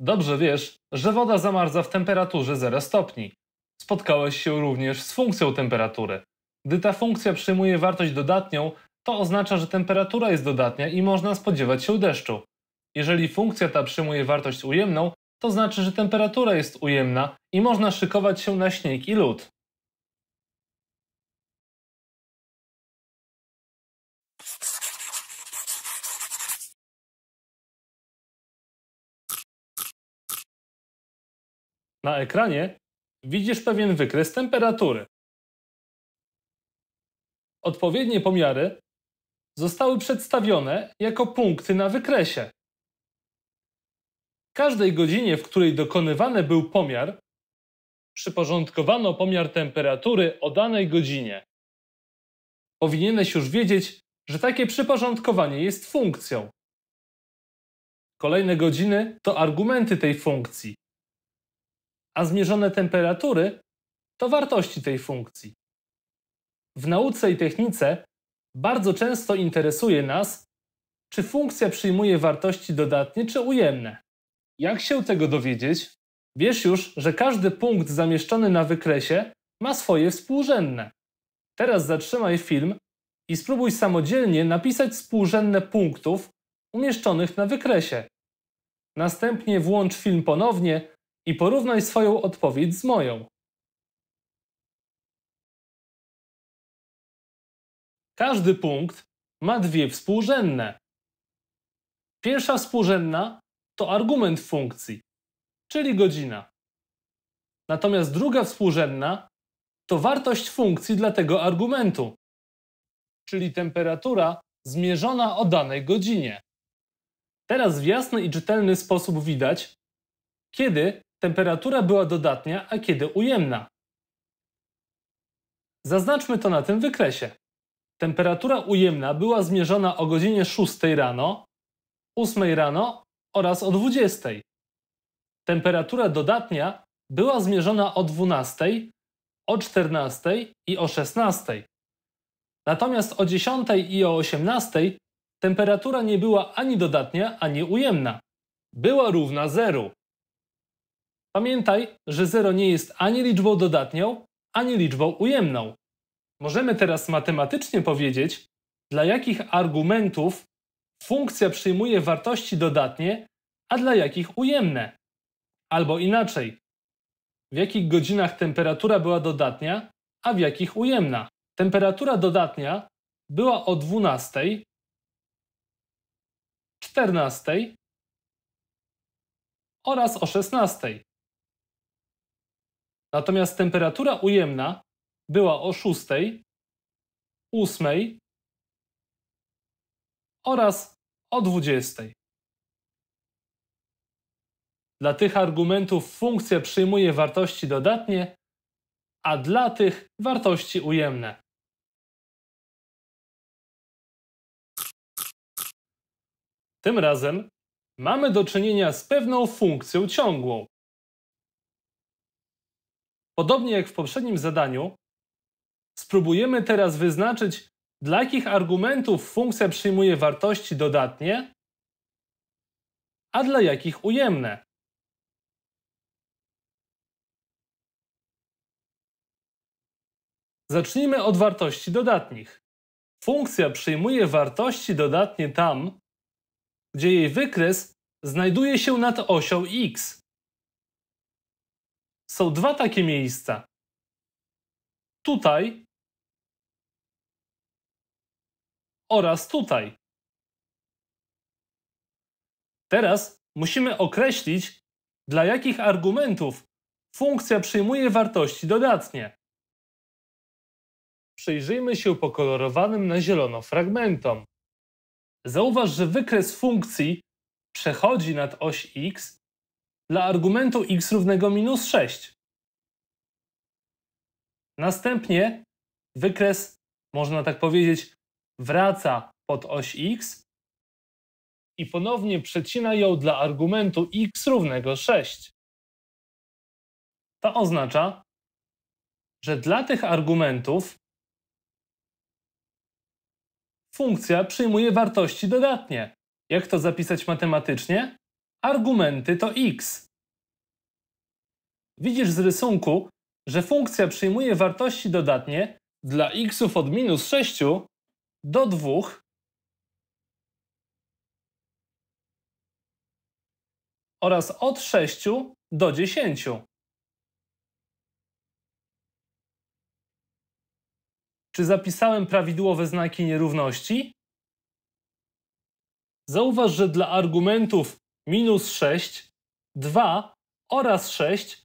Dobrze wiesz, że woda zamarza w temperaturze 0 stopni. Spotkałeś się również z funkcją temperatury. Gdy ta funkcja przyjmuje wartość dodatnią, to oznacza, że temperatura jest dodatnia i można spodziewać się deszczu. Jeżeli funkcja ta przyjmuje wartość ujemną, to znaczy, że temperatura jest ujemna i można szykować się na śnieg i lód. Na ekranie widzisz pewien wykres temperatury. Odpowiednie pomiary zostały przedstawione jako punkty na wykresie. W każdej godzinie, w której dokonywany był pomiar, przyporządkowano pomiar temperatury o danej godzinie. Powinieneś już wiedzieć, że takie przyporządkowanie jest funkcją. Kolejne godziny to argumenty tej funkcji a zmierzone temperatury to wartości tej funkcji. W nauce i technice bardzo często interesuje nas, czy funkcja przyjmuje wartości dodatnie czy ujemne. Jak się tego dowiedzieć? Wiesz już, że każdy punkt zamieszczony na wykresie ma swoje współrzędne. Teraz zatrzymaj film i spróbuj samodzielnie napisać współrzędne punktów umieszczonych na wykresie. Następnie włącz film ponownie i porównaj swoją odpowiedź z moją. Każdy punkt ma dwie współrzędne. Pierwsza współrzędna to argument funkcji, czyli godzina. Natomiast druga współrzędna to wartość funkcji dla tego argumentu, czyli temperatura zmierzona o danej godzinie. Teraz w jasny i czytelny sposób widać, kiedy temperatura była dodatnia, a kiedy ujemna. Zaznaczmy to na tym wykresie. Temperatura ujemna była zmierzona o godzinie 6 rano, 8 rano oraz o 20. Temperatura dodatnia była zmierzona o 12, o 14 i o 16. Natomiast o 10 i o 18 temperatura nie była ani dodatnia, ani ujemna. Była równa zeru. Pamiętaj, że 0 nie jest ani liczbą dodatnią, ani liczbą ujemną. Możemy teraz matematycznie powiedzieć, dla jakich argumentów funkcja przyjmuje wartości dodatnie, a dla jakich ujemne. Albo inaczej, w jakich godzinach temperatura była dodatnia, a w jakich ujemna. Temperatura dodatnia była o 12, 14 oraz o 16. Natomiast temperatura ujemna była o 6, 8 oraz o 20. Dla tych argumentów funkcja przyjmuje wartości dodatnie, a dla tych wartości ujemne. Tym razem mamy do czynienia z pewną funkcją ciągłą. Podobnie jak w poprzednim zadaniu, spróbujemy teraz wyznaczyć, dla jakich argumentów funkcja przyjmuje wartości dodatnie, a dla jakich ujemne. Zacznijmy od wartości dodatnich. Funkcja przyjmuje wartości dodatnie tam, gdzie jej wykres znajduje się nad osią x. Są dwa takie miejsca. Tutaj oraz tutaj. Teraz musimy określić, dla jakich argumentów funkcja przyjmuje wartości dodatnie. Przyjrzyjmy się pokolorowanym na zielono fragmentom. Zauważ, że wykres funkcji przechodzi nad oś x dla argumentu x równego minus 6. Następnie wykres, można tak powiedzieć, wraca pod oś x i ponownie przecina ją dla argumentu x równego 6. To oznacza, że dla tych argumentów funkcja przyjmuje wartości dodatnie. Jak to zapisać matematycznie? argumenty to x. Widzisz z rysunku, że funkcja przyjmuje wartości dodatnie dla xów od minus 6 do 2 oraz od 6 do 10. Czy zapisałem prawidłowe znaki nierówności? Zauważ, że dla argumentów minus 6, 2 oraz 6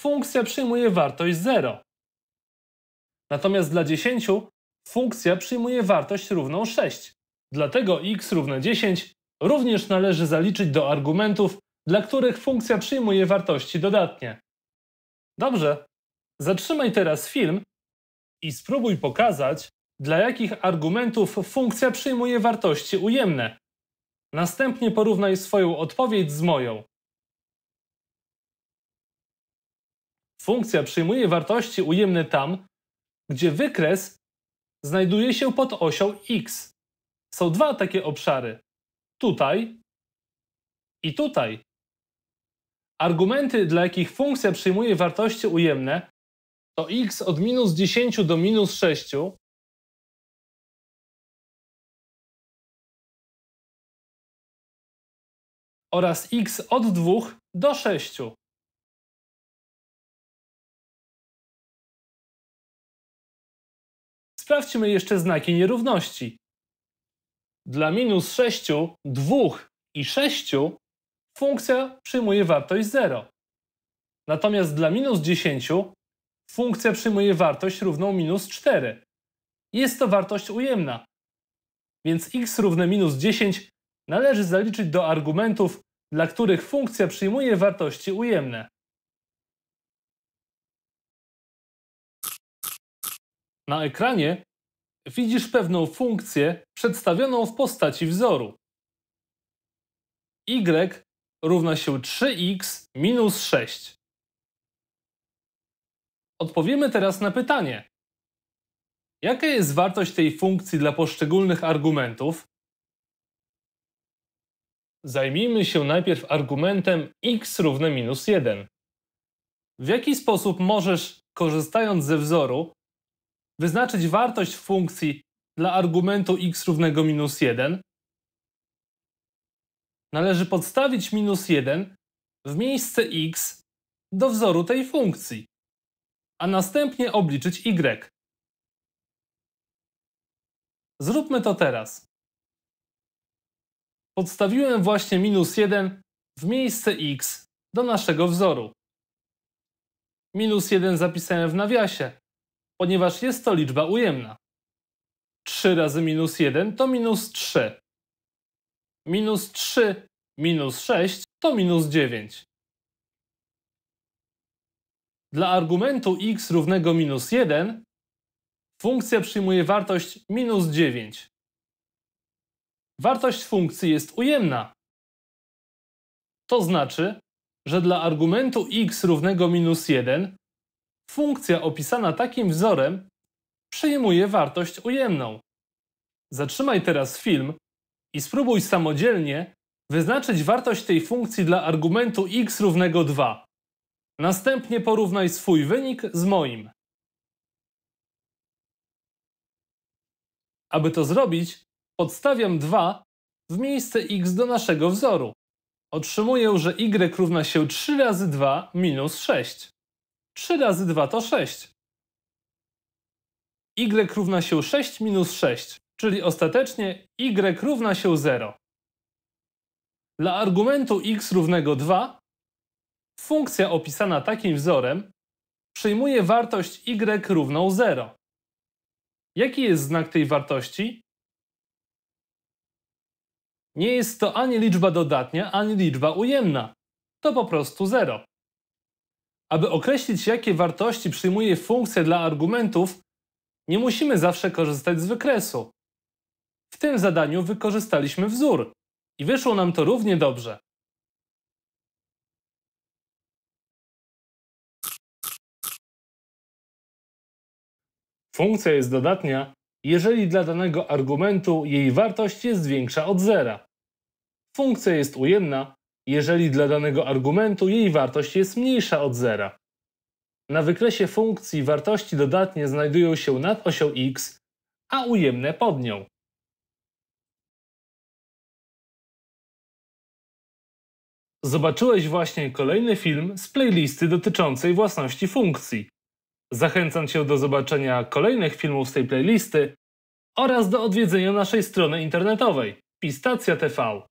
funkcja przyjmuje wartość 0. Natomiast dla 10 funkcja przyjmuje wartość równą 6. Dlatego x równe 10 również należy zaliczyć do argumentów, dla których funkcja przyjmuje wartości dodatnie. Dobrze, zatrzymaj teraz film i spróbuj pokazać, dla jakich argumentów funkcja przyjmuje wartości ujemne. Następnie porównaj swoją odpowiedź z moją. Funkcja przyjmuje wartości ujemne tam, gdzie wykres znajduje się pod osią x. Są dwa takie obszary. Tutaj i tutaj. Argumenty, dla jakich funkcja przyjmuje wartości ujemne, to x od minus 10 do minus 6 oraz x od 2 do 6. Sprawdźmy jeszcze znaki nierówności. Dla minus 6, 2 i 6 funkcja przyjmuje wartość 0. Natomiast dla minus 10 funkcja przyjmuje wartość równą minus 4. Jest to wartość ujemna, więc x równe minus 10 należy zaliczyć do argumentów, dla których funkcja przyjmuje wartości ujemne. Na ekranie widzisz pewną funkcję przedstawioną w postaci wzoru. y równa się 3x minus 6. Odpowiemy teraz na pytanie. Jaka jest wartość tej funkcji dla poszczególnych argumentów Zajmijmy się najpierw argumentem x równe minus 1. W jaki sposób możesz, korzystając ze wzoru, wyznaczyć wartość funkcji dla argumentu x równego minus 1? Należy podstawić minus 1 w miejsce x do wzoru tej funkcji, a następnie obliczyć y. Zróbmy to teraz podstawiłem właśnie minus 1 w miejsce x do naszego wzoru. Minus 1 zapisałem w nawiasie, ponieważ jest to liczba ujemna. 3 razy minus 1 to minus 3. Minus 3 minus 6 to minus 9. Dla argumentu x równego minus 1 funkcja przyjmuje wartość minus 9 wartość funkcji jest ujemna. To znaczy, że dla argumentu x równego minus 1 funkcja opisana takim wzorem przyjmuje wartość ujemną. Zatrzymaj teraz film i spróbuj samodzielnie wyznaczyć wartość tej funkcji dla argumentu x równego 2. Następnie porównaj swój wynik z moim. Aby to zrobić, Podstawiam 2 w miejsce x do naszego wzoru. Otrzymuję, że y równa się 3 razy 2 minus 6. 3 razy 2 to 6. y równa się 6 minus 6, czyli ostatecznie y równa się 0. Dla argumentu x równego 2 funkcja opisana takim wzorem przyjmuje wartość y równą 0. Jaki jest znak tej wartości? Nie jest to ani liczba dodatnia, ani liczba ujemna. To po prostu zero. Aby określić, jakie wartości przyjmuje funkcja dla argumentów, nie musimy zawsze korzystać z wykresu. W tym zadaniu wykorzystaliśmy wzór i wyszło nam to równie dobrze. Funkcja jest dodatnia, jeżeli dla danego argumentu jej wartość jest większa od zera. Funkcja jest ujemna, jeżeli dla danego argumentu jej wartość jest mniejsza od zera. Na wykresie funkcji wartości dodatnie znajdują się nad osią x, a ujemne pod nią. Zobaczyłeś właśnie kolejny film z playlisty dotyczącej własności funkcji. Zachęcam Cię do zobaczenia kolejnych filmów z tej playlisty oraz do odwiedzenia naszej strony internetowej Pistacja TV.